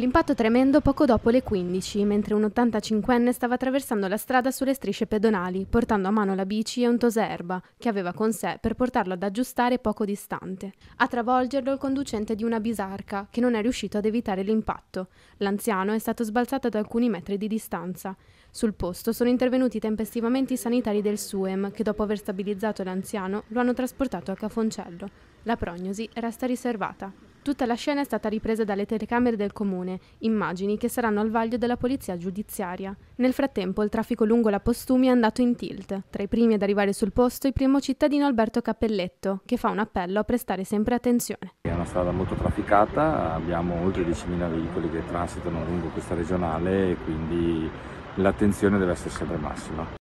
L'impatto tremendo poco dopo le 15, mentre un 85enne stava attraversando la strada sulle strisce pedonali, portando a mano la bici e un toserba che aveva con sé per portarlo ad aggiustare poco distante. A travolgerlo il conducente di una bisarca, che non è riuscito ad evitare l'impatto. L'anziano è stato sbalzato ad alcuni metri di distanza. Sul posto sono intervenuti tempestivamente i sanitari del SUEM, che dopo aver stabilizzato l'anziano lo hanno trasportato a Cafoncello. La prognosi resta riservata. Tutta la scena è stata ripresa dalle telecamere del comune, immagini che saranno al vaglio della polizia giudiziaria. Nel frattempo il traffico lungo la Postumi è andato in tilt. Tra i primi ad arrivare sul posto il primo cittadino Alberto Cappelletto, che fa un appello a prestare sempre attenzione. È una strada molto trafficata, abbiamo oltre 10.000 veicoli che transitano lungo questa regionale quindi l'attenzione deve essere sempre massima.